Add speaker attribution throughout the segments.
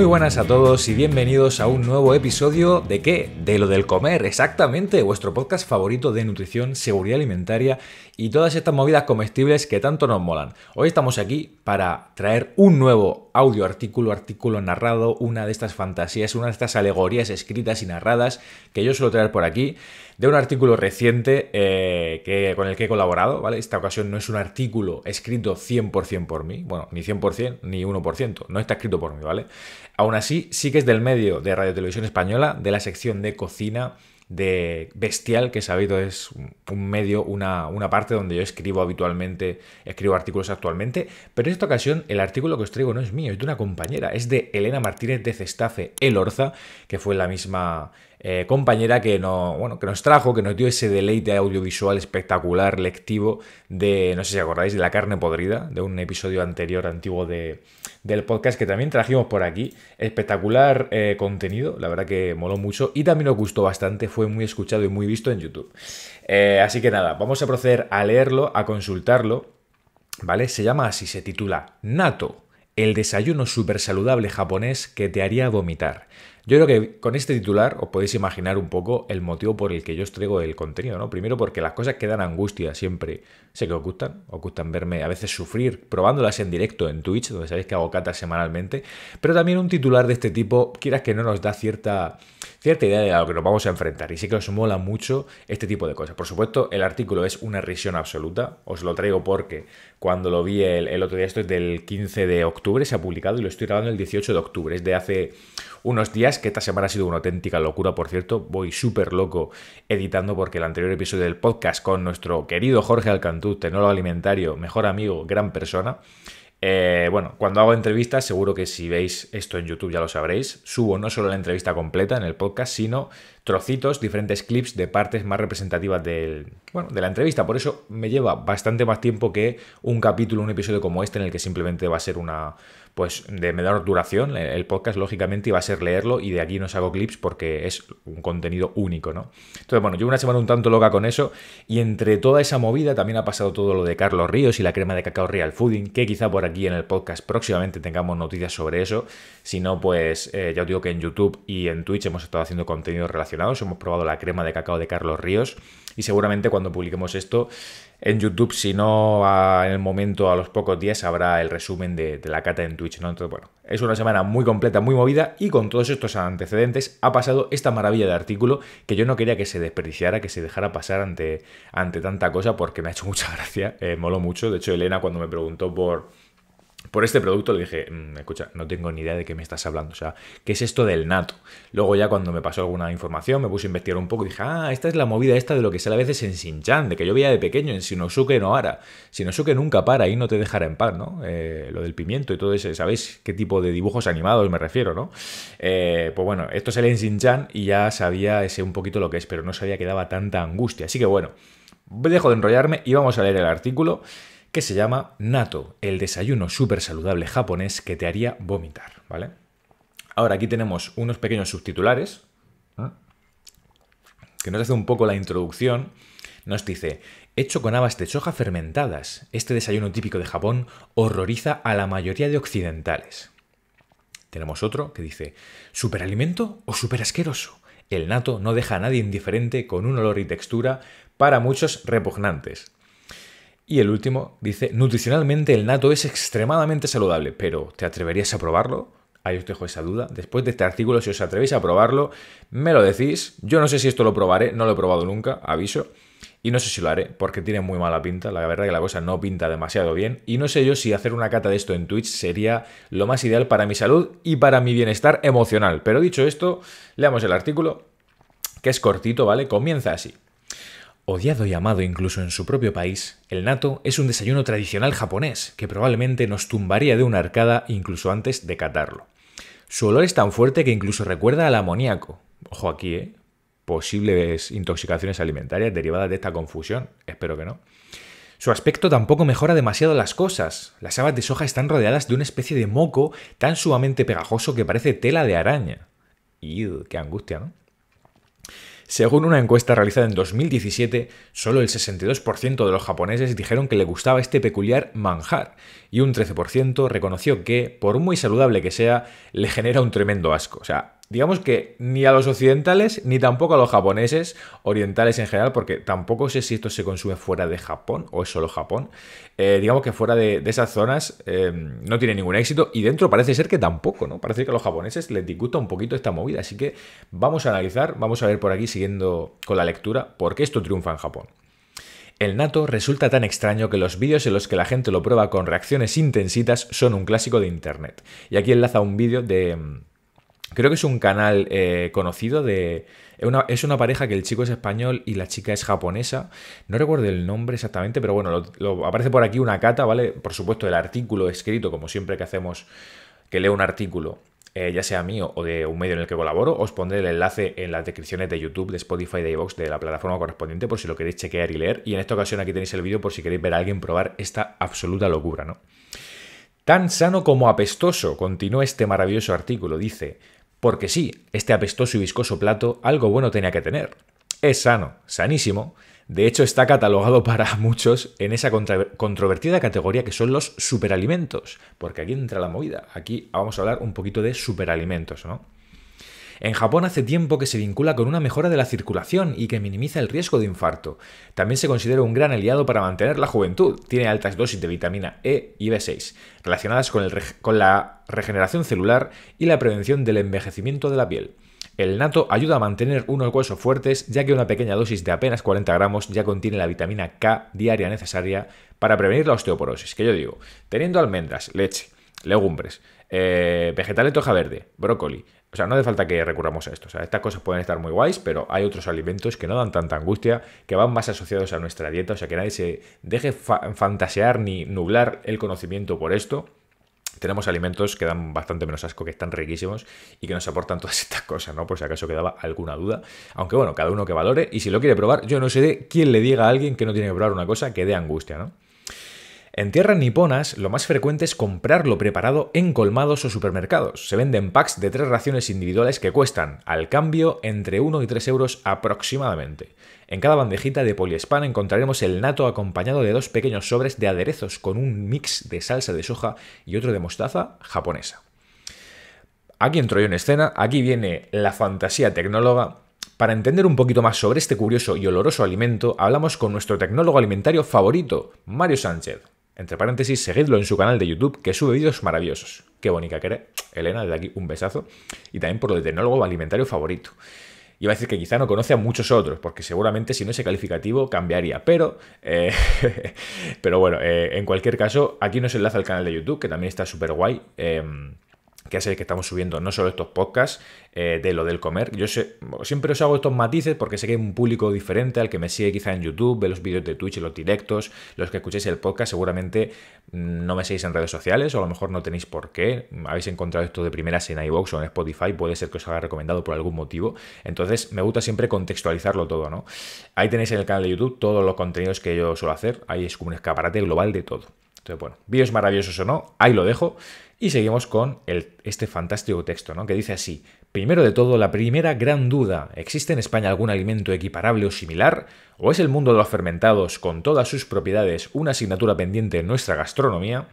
Speaker 1: Muy buenas a todos y bienvenidos a un nuevo episodio de qué? De lo del comer, exactamente, vuestro podcast favorito de nutrición, seguridad alimentaria y todas estas movidas comestibles que tanto nos molan. Hoy estamos aquí para traer un nuevo audio, artículo, artículo narrado, una de estas fantasías, una de estas alegorías escritas y narradas que yo suelo traer por aquí, de un artículo reciente eh, que, con el que he colaborado, ¿vale? Esta ocasión no es un artículo escrito 100% por mí, bueno, ni 100%, ni 1%, no está escrito por mí, ¿vale? Aún así, sí que es del medio de Radio Televisión Española, de la sección de cocina de Bestial, que sabido es un medio, una, una, parte donde yo escribo habitualmente, escribo artículos actualmente, pero en esta ocasión el artículo que os traigo no es mío, es de una compañera, es de Elena Martínez de Cestafe, El Orza, que fue la misma eh, compañera que, no, que nos trajo, que nos dio ese deleite audiovisual espectacular, lectivo, de, no sé si acordáis, de la carne podrida, de un episodio anterior antiguo del podcast que también trajimos por aquí. Espectacular eh, contenido, la verdad que moló mucho y también nos gustó bastante, fue muy escuchado y muy visto en YouTube. Eh, así que nada, vamos a proceder a leerlo, a consultarlo, ¿vale? Se llama así, se titula Nato, el desayuno súper saludable japonés que te haría vomitar. Yo creo que con este titular os podéis imaginar un poco el motivo por el que yo os traigo el contenido, ¿no? Primero porque las cosas que dan angustia siempre sé que os gustan, os gustan verme a veces sufrir probándolas en directo en Twitch, donde sabéis que hago catas semanalmente, pero también un titular de este tipo, quieras que no nos da cierta, cierta idea de a lo que nos vamos a enfrentar y sí que os mola mucho este tipo de cosas. Por supuesto, el artículo es una risión absoluta, os lo traigo porque cuando lo vi el otro día, esto es del 15 de octubre, se ha publicado y lo estoy grabando el 18 de octubre, es de hace unos días, que esta semana ha sido una auténtica locura, por cierto. Voy súper loco editando porque el anterior episodio del podcast con nuestro querido Jorge Alcantú, tecnólogo alimentario, mejor amigo, gran persona. Eh, bueno, cuando hago entrevistas, seguro que si veis esto en YouTube ya lo sabréis, subo no solo la entrevista completa en el podcast, sino trocitos, diferentes clips de partes más representativas del, de la entrevista. Por eso me lleva bastante más tiempo que un capítulo, un episodio como este, en el que simplemente va a ser una, pues de menor duración. Eh, el podcast, lógicamente, iba a ser leerlo y de aquí no hago clips porque es un contenido único, ¿no? Entonces, bueno, llevo una semana un tanto loca con eso y entre toda esa movida también ha pasado todo lo de Carlos Ríos y la crema de cacao Real Fooding, que quizá por aquí en el podcast próximamente tengamos noticias sobre eso. Si no, pues eh, ya os digo que en YouTube y en Twitch hemos estado haciendo contenidos relacionados. Hemos probado la crema de cacao de Carlos Ríos y seguramente cuando publiquemos esto en YouTube, si no en el momento, a los pocos días, habrá el resumen de, la cata en Twitch, ¿no? Entonces, bueno, es una semana muy completa, muy movida y con todos estos antecedentes ha pasado esta maravilla de artículo que yo no quería que se desperdiciara, que se dejara pasar ante, ante tanta cosa porque me ha hecho mucha gracia, molo eh, moló mucho. De hecho, Elena cuando me preguntó por por este producto le dije, mm, escucha, no tengo ni idea de qué me estás hablando, o sea, ¿qué es esto del nato? Luego ya cuando me pasó alguna información, me puse a investigar un poco y dije, ah, esta es la movida esta de lo que sale a veces en Sinchan, de que yo veía de pequeño en Sinosuke no Hara. Shinosuke nunca para y no te dejará en paz, ¿no? Eh, lo del pimiento y todo ese, ¿sabéis qué tipo de dibujos animados me refiero, no? Eh, pues bueno, esto sale en Sinchan y ya sabía ese un poquito lo que es, pero no sabía que daba tanta angustia. Así que bueno, dejo de enrollarme y vamos a leer el artículo que se llama Nato, el desayuno súper saludable japonés que te haría vomitar, ¿vale? Ahora aquí tenemos unos pequeños subtitulares ¿eh? que nos hace un poco la introducción. Nos dice, hecho con habas de choja fermentadas, este desayuno típico de Japón horroriza a la mayoría de occidentales. Tenemos otro que dice, superalimento o super asqueroso. El nato no deja a nadie indiferente con un olor y textura para muchos repugnantes. Y el último dice, nutricionalmente el nato es extremadamente saludable, pero ¿te atreverías a probarlo? Ahí os dejo esa duda. Después de este artículo, si os atrevéis a probarlo, me lo decís. Yo no sé si esto lo probaré, no lo he probado nunca, aviso. Y no sé si lo haré, porque tiene muy mala pinta. La verdad es que la cosa no pinta demasiado bien. Y no sé yo si hacer una cata de esto en Twitch sería lo más ideal para mi salud y para mi bienestar emocional. Pero dicho esto, leamos el artículo, que es cortito, ¿vale? Comienza así. Odiado y amado incluso en su propio país, el nato es un desayuno tradicional japonés que probablemente nos tumbaría de una arcada incluso antes de catarlo. Su olor es tan fuerte que incluso recuerda al amoníaco. Ojo aquí, ¿eh? Posibles intoxicaciones alimentarias derivadas de esta confusión. Espero que no. Su aspecto tampoco mejora demasiado las cosas. Las habas de soja están rodeadas de una especie de moco tan sumamente pegajoso que parece tela de araña. ¡Y qué angustia, ¿no? Según una encuesta realizada en 2017, solo el 62% de los japoneses dijeron que le gustaba este peculiar manjar y un 13% reconoció que, por muy saludable que sea, le genera un tremendo asco. O sea, digamos que ni a los occidentales ni tampoco a los japoneses, orientales en general, porque tampoco sé si esto se consume fuera de Japón o es solo Japón, eh, digamos que fuera de, esas zonas eh, no tiene ningún éxito y dentro parece ser que tampoco, ¿no? Parece que a los japoneses les disgusta un poquito esta movida, así que vamos a analizar, vamos a ver por aquí siguiendo con la lectura, por qué esto triunfa en Japón. El nato resulta tan extraño que los vídeos en los que la gente lo prueba con reacciones intensitas son un clásico de Internet. Y aquí enlaza un vídeo de Creo que es un canal eh, conocido de... Eh, es una pareja que el chico es español y la chica es japonesa. No recuerdo el nombre exactamente, pero bueno, aparece por aquí una cata, ¿vale? Por supuesto, el artículo escrito, como siempre que hacemos, que leo un artículo, eh, ya sea mío o de un medio en el que colaboro, os pondré el enlace en las descripciones de YouTube, de Spotify, de iVoox, de la plataforma correspondiente, por si lo queréis chequear y leer. Y en esta ocasión aquí tenéis el vídeo por si queréis ver a alguien probar esta absoluta locura, ¿no? Tan sano como apestoso, continúa este maravilloso artículo, dice, porque sí, este apestoso y viscoso plato algo bueno tenía que tener. Es sano, sanísimo. De hecho, está catalogado para muchos en esa controvertida categoría que son los superalimentos. Porque aquí entra la movida. Aquí vamos a hablar un poquito de superalimentos, ¿no? En Japón hace tiempo que se vincula con una mejora de la circulación y que minimiza el riesgo de infarto. También se considera un gran aliado para mantener la juventud. Tiene altas dosis de vitamina E y B6, relacionadas con, con la regeneración celular y la prevención del envejecimiento de la piel. El nato ayuda a mantener unos huesos fuertes, ya que una pequeña dosis de apenas 40 gramos ya contiene la vitamina K diaria necesaria para prevenir la osteoporosis. Que yo digo, teniendo almendras, leche, legumbres, eh, vegetales de hoja verde, brócoli, o sea, no hace falta que recurramos a esto. O sea, estas cosas pueden estar muy guays, pero hay otros alimentos que no dan tanta angustia, que van más asociados a nuestra dieta. O sea, que nadie se deje fantasear ni nublar el conocimiento por esto. Tenemos alimentos que dan bastante menos asco, que están riquísimos y que nos aportan todas estas cosas, ¿no? Por si acaso quedaba alguna duda. Aunque bueno, cada uno que valore y si lo quiere probar, yo no sé de quién le diga a alguien que no tiene que probar una cosa que dé angustia, ¿no? En tierras niponas, lo más frecuente es comprarlo preparado en colmados o supermercados. Se venden packs de tres raciones individuales que cuestan, al cambio, entre 1 y 3 euros aproximadamente. En cada bandejita de poliespan encontraremos el nato acompañado de dos pequeños sobres de aderezos con un mix de salsa de soja y otro de mostaza japonesa. Aquí entro yo en escena, aquí viene la fantasía tecnóloga para entender un poquito más sobre este curioso y oloroso alimento, hablamos con nuestro tecnólogo alimentario favorito, Mario Sánchez. Entre paréntesis, seguidlo en su canal de YouTube, que sube vídeos maravillosos. Qué bonita que Elena, desde aquí un besazo. Y también por lo de tecnólogo alimentario favorito. Iba a decir que quizá no conoce a muchos otros, porque seguramente si no ese calificativo cambiaría. Pero, eh, pero bueno, eh, en cualquier caso, aquí nos enlaza el canal de YouTube, que también está súper guay. Em, que es que estamos subiendo no solo estos podcasts eh, de lo del comer. Yo siempre os hago estos matices porque sé que hay un público diferente al que me sigue quizá en YouTube, ve los vídeos de Twitch, los directos, los que escuchéis el podcast seguramente mm, no me seguís en redes sociales o a lo mejor no tenéis por qué. Habéis encontrado esto de primeras en iBox o en Spotify, puede ser que os haya recomendado por algún motivo. Entonces me gusta siempre contextualizarlo todo, ¿no? Ahí tenéis en el canal de YouTube todos los contenidos que yo suelo hacer, ahí es como un escaparate global de todo. Entonces, bueno, vídeos maravillosos o no, ahí lo dejo. Y seguimos con este fantástico texto, ¿no? que dice así, primero de todo, la primera gran duda, ¿existe en España algún alimento equiparable o similar? ¿O es el mundo de los fermentados, con todas sus propiedades, una asignatura pendiente en nuestra gastronomía?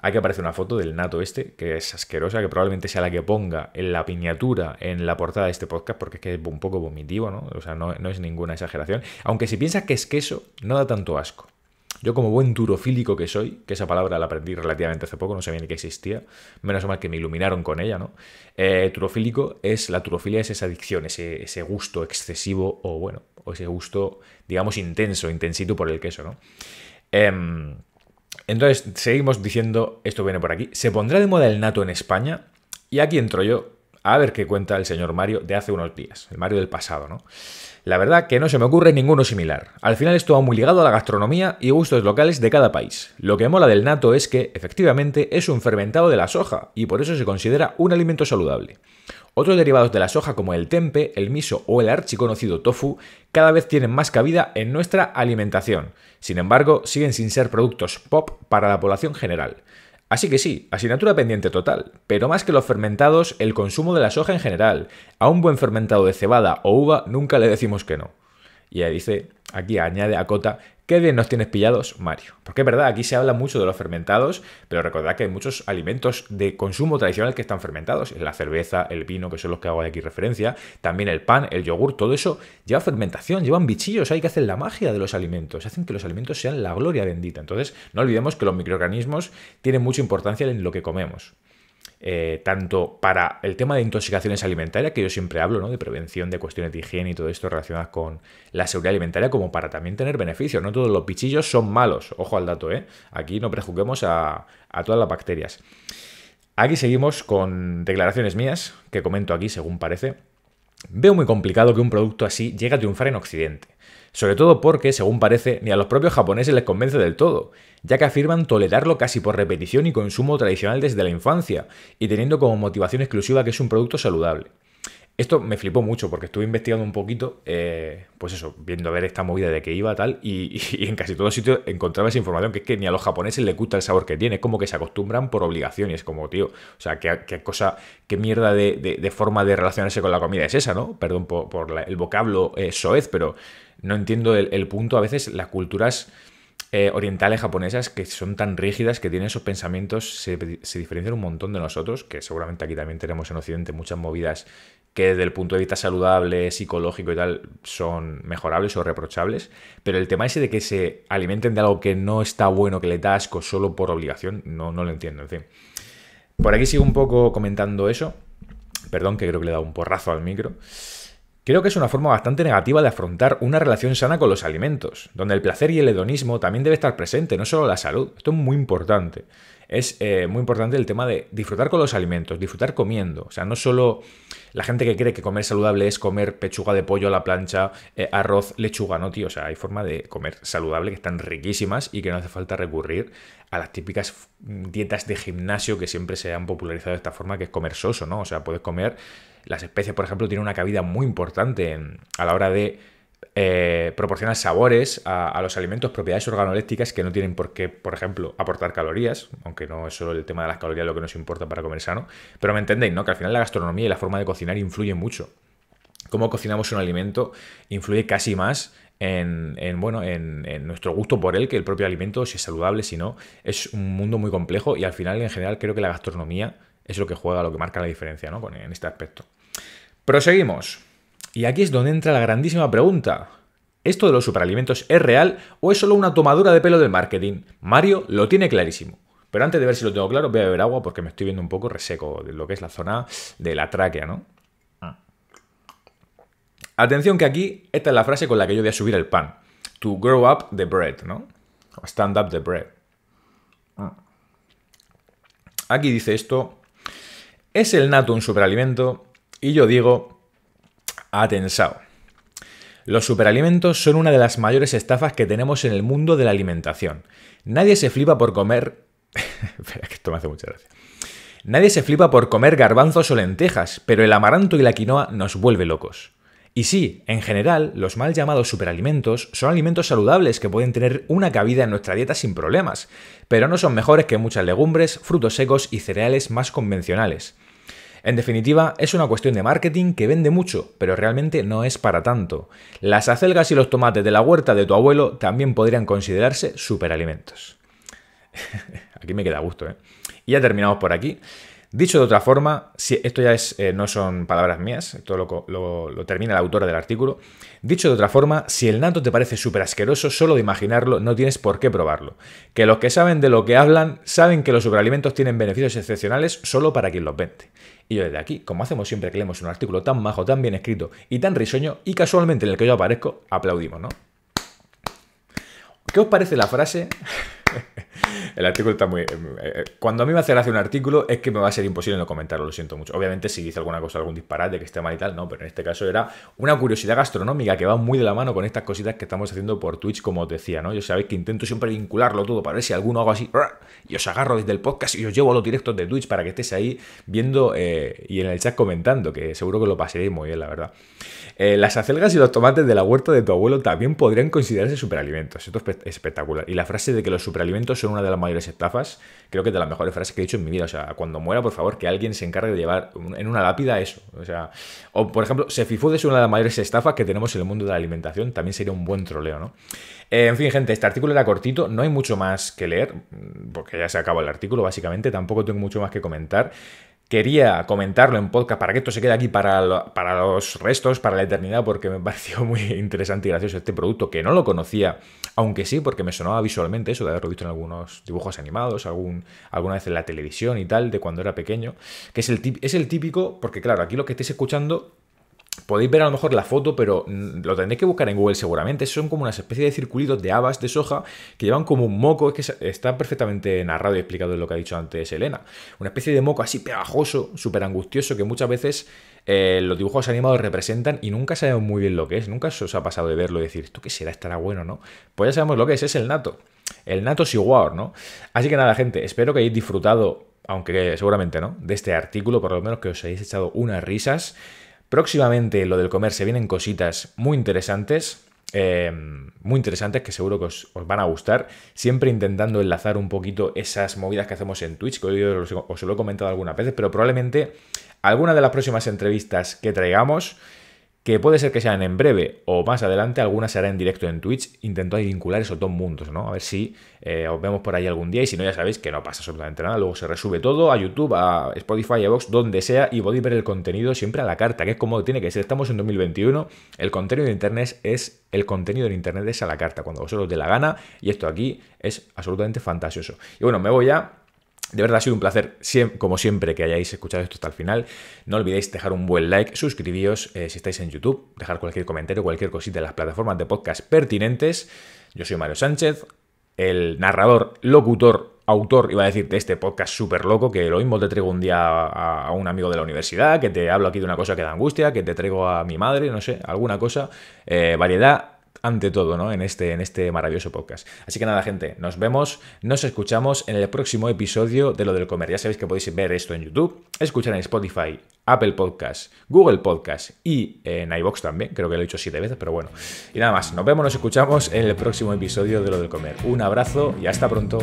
Speaker 1: Aquí aparece una foto del nato este, que es asquerosa, que probablemente sea la que ponga en la piñatura, en la portada de este podcast, porque es que es un poco vomitivo, ¿no? O sea, no, no es ninguna exageración. Aunque si piensas que es queso, no da tanto asco. Yo como buen turofílico que soy, que esa palabra la aprendí relativamente hace poco, no sabía ni que existía, menos mal que me iluminaron con ella, ¿no? Eh, turofílico es, la turofilia es esa adicción, ese, ese gusto excesivo o bueno, o ese gusto, digamos, intenso, intensito por el queso, ¿no? Em, entonces, seguimos diciendo, esto viene por aquí, ¿se pondrá de moda el nato en España? Y aquí entro yo, a ver qué cuenta el señor Mario de hace unos días, el Mario del pasado, ¿no? La verdad que no se me ocurre ninguno similar. Al final esto va muy ligado a la gastronomía y gustos locales de cada país. Lo que mola del nato es que, efectivamente, es un fermentado de la soja y por eso se considera un alimento saludable. Otros derivados de la soja como el tempe, el miso o el archiconocido tofu cada vez tienen más cabida en nuestra alimentación. Sin embargo, siguen sin ser productos pop para la población general. Así que sí, asignatura pendiente total, pero más que los fermentados, el consumo de la soja en general. A un buen fermentado de cebada o uva nunca le decimos que no. Y ahí dice, aquí añade, acota, ¿Qué bien nos tienes pillados, Mario? Porque es verdad, aquí se habla mucho de los fermentados, pero recordad que hay muchos alimentos de consumo tradicional que están fermentados. La cerveza, el vino, que son los que hago aquí referencia, también el pan, el yogur, todo eso lleva fermentación, llevan bichillos, hay que hacer la magia de los alimentos, hacen que los alimentos sean la gloria bendita. Entonces, no olvidemos que los microorganismos tienen mucha importancia en lo que comemos. Eh, tanto para el tema de intoxicaciones alimentarias, que yo siempre hablo, ¿no? De prevención de cuestiones de higiene y todo esto relacionado con la seguridad alimentaria, como para también tener beneficios. No todos los pichillos son malos, ojo al dato, ¿eh? Aquí no prejuguemos a, a todas las bacterias. Aquí seguimos con declaraciones mías, que comento aquí según parece. Veo muy complicado que un producto así llegue a triunfar en Occidente, sobre todo porque, según parece, ni a los propios japoneses les convence del todo, ya que afirman tolerarlo casi por repetición y consumo tradicional desde la infancia, y teniendo como motivación exclusiva que es un producto saludable. Esto me flipó mucho porque estuve investigando un poquito, eh, pues eso, viendo a ver esta movida de que iba tal, y, en casi todos sitios encontraba esa información que es que ni a los japoneses les gusta el sabor que tiene, es como que se acostumbran por obligación y es como, tío, o sea, qué, cosa, qué mierda de, forma de relacionarse con la comida es esa, ¿no? Perdón por, el vocablo eh, soez, pero no entiendo el, punto. A veces las culturas eh, orientales japonesas que son tan rígidas, que tienen esos pensamientos, se, se, diferencian un montón de nosotros, que seguramente aquí también tenemos en Occidente muchas movidas que desde el punto de vista saludable, psicológico y tal, son mejorables o reprochables. Pero el tema ese de que se alimenten de algo que no está bueno, que le da asco solo por obligación, no, no lo entiendo. En fin. Por aquí sigo un poco comentando eso. Perdón, que creo que le he dado un porrazo al micro. Creo que es una forma bastante negativa de afrontar una relación sana con los alimentos, donde el placer y el hedonismo también debe estar presente, no solo la salud. Esto es muy importante. Es eh, muy importante el tema de disfrutar con los alimentos, disfrutar comiendo. O sea, no solo la gente que cree que comer saludable es comer pechuga de pollo a la plancha, eh, arroz, lechuga, no, tío. O sea, hay formas de comer saludable que están riquísimas y que no hace falta recurrir a las típicas mm, dietas de gimnasio que siempre se han popularizado de esta forma, que es comer soso, ¿no? O sea, puedes comer las especias, por ejemplo, tienen una cabida muy importante a la hora de eh, proporcionar sabores a, los alimentos, propiedades organolépticas que no tienen por qué, por ejemplo, aportar calorías, aunque no es solo el tema de las calorías lo que nos importa para comer sano. Pero me entendéis, ¿no? Que al final la gastronomía y la forma de cocinar influyen mucho. Cómo cocinamos un alimento influye casi más en, bueno, en, nuestro gusto por él que el propio alimento, si es saludable, si no. Es un mundo muy complejo y al final, en general, creo que la gastronomía es lo que juega, lo que marca la diferencia ¿no? en este aspecto. Proseguimos. Y aquí es donde entra la grandísima pregunta. ¿Esto de los superalimentos es real o es solo una tomadura de pelo del marketing? Mario lo tiene clarísimo. Pero antes de ver si lo tengo claro, voy a beber agua porque me estoy viendo un poco reseco de lo que es la zona de la tráquea, ¿no? Ah. Atención que aquí, esta es la frase con la que yo voy a subir el pan. To grow up the bread, ¿no? stand up the bread. Ah. Aquí dice esto ¿Es el nato un superalimento? Y yo digo, atensao. Los superalimentos son una de las mayores estafas que tenemos en el mundo de la alimentación. Nadie se flipa por comer... Espera, que esto me hace mucha gracia. Nadie se flipa por comer garbanzos o lentejas, pero el amaranto y la quinoa nos vuelve locos. Y sí, en general, los mal llamados superalimentos son alimentos saludables que pueden tener una cabida en nuestra dieta sin problemas, pero no son mejores que muchas legumbres, frutos secos y cereales más convencionales. En definitiva, es una cuestión de marketing que vende mucho, pero realmente no es para tanto. Las acelgas y los tomates de la huerta de tu abuelo también podrían considerarse superalimentos. aquí me queda gusto, ¿eh? Y ya terminamos por aquí. Dicho de otra forma, si esto ya es, eh, no son palabras mías, esto lo, termina la autora del artículo. Dicho de otra forma, si el nato te parece súper asqueroso, solo de imaginarlo no tienes por qué probarlo. Que los que saben de lo que hablan saben que los superalimentos tienen beneficios excepcionales solo para quien los vende. Y yo desde aquí, como hacemos siempre que leemos un artículo tan majo, tan bien escrito y tan risueño, y casualmente en el que yo aparezco, aplaudimos, ¿no? ¿Qué os parece la frase? El artículo está muy. Eh, eh, eh, cuando a mí me hace gracia un artículo, es que me va a ser imposible no comentarlo, lo siento mucho. Obviamente, si dice alguna cosa, algún disparate que esté mal y tal, no, pero en este caso era una curiosidad gastronómica que va muy de la mano con estas cositas que estamos haciendo por Twitch, como os decía, ¿no? Yo sabéis que intento siempre vincularlo todo para ver si alguno hago así, y os agarro desde el podcast y os llevo a los directos de Twitch para que estéis ahí viendo y en el chat comentando, que seguro que lo pasaréis muy bien, la verdad. las acelgas y los tomates de la huerta de tu abuelo también podrían considerarse superalimentos. Esto es espectacular. Y la frase de que los superalimentos son una de las mayores estafas, creo que es de las mejores frases que he dicho en mi vida. O sea, cuando muera, por favor, que alguien se encargue de llevar en una lápida eso. O sea, o por ejemplo, Sefifood es una de las mayores estafas que tenemos en el mundo de la alimentación, también sería un buen troleo, ¿no? Eh, en fin, gente, este artículo era cortito, no hay mucho más que leer, mm, porque ya se acabó el artículo, básicamente, tampoco tengo mucho más que comentar quería comentarlo en podcast para que esto se quede aquí para, para los restos, para la eternidad, porque me pareció muy interesante y gracioso este producto, que no lo conocía, aunque sí, porque me sonaba visualmente eso de haberlo visto en algunos dibujos animados, algún, alguna vez en la televisión y tal, de cuando era pequeño, que es el, típico, es el típico, porque claro, aquí lo que estés escuchando Podéis ver a lo mejor la foto, pero mm, lo tendréis que buscar en Google seguramente. Son como una especie de circulitos de habas de soja que llevan como un moco. Es que está perfectamente narrado y explicado en lo que ha dicho antes Elena. Una especie de moco así pegajoso, súper angustioso, que muchas veces eh, los dibujos animados representan y nunca sabemos muy bien lo que es. Nunca se os ha pasado de verlo y decir, ¿esto qué será? ¿Estará bueno no? Pues ya sabemos lo que es, es el nato. El nato Siguar, ¿no? Así que nada, gente, espero que hayáis disfrutado, aunque seguramente no, de este artículo, por lo menos que os hayáis echado unas risas. Próximamente lo del comer se vienen cositas muy interesantes. Em, muy interesantes que seguro que os, van a gustar. Siempre intentando enlazar un poquito esas movidas que hacemos en Twitch, que os, os lo he comentado algunas veces, pero probablemente alguna de las próximas entrevistas que traigamos que puede ser que sean en breve o más adelante, alguna será en directo en Twitch, intento vincular esos dos mundos, ¿no? A ver si eh, os vemos por ahí algún día y si no ya sabéis que no pasa absolutamente nada, luego se resube todo a YouTube, a Spotify, a Vox, donde sea y podéis ver el contenido siempre a la carta, que es como tiene que ser, estamos en 2021, el contenido de Internet es, el contenido de Internet es a la carta, cuando vosotros os dé la gana y esto aquí es absolutamente fantasioso. Y bueno, me voy ya. De verdad ha sido un placer, como siempre, que hayáis escuchado esto hasta el final. No olvidéis dejar un buen like, suscribíos eh, si estáis en YouTube, dejar cualquier comentario, cualquier cosita en las plataformas de podcast pertinentes. Yo soy Mario Sánchez, el narrador, locutor, autor, iba a decir, de este podcast súper loco, que lo mismo te traigo un día a, un amigo de la universidad, que te hablo aquí de una cosa que da angustia, que te traigo a mi madre, no sé, alguna cosa. Eh, variedad ante todo, ¿no? En este, en este maravilloso podcast. Así que nada, gente, nos vemos, nos escuchamos en el próximo episodio de Lo del Comer. Ya sabéis que podéis ver esto en YouTube, escuchar en Spotify, Apple Podcast, Google Podcast y en iBox también. Creo que lo he hecho siete veces, pero bueno. Y nada más, nos vemos, nos escuchamos en el próximo episodio de Lo del Comer. Un abrazo y hasta pronto.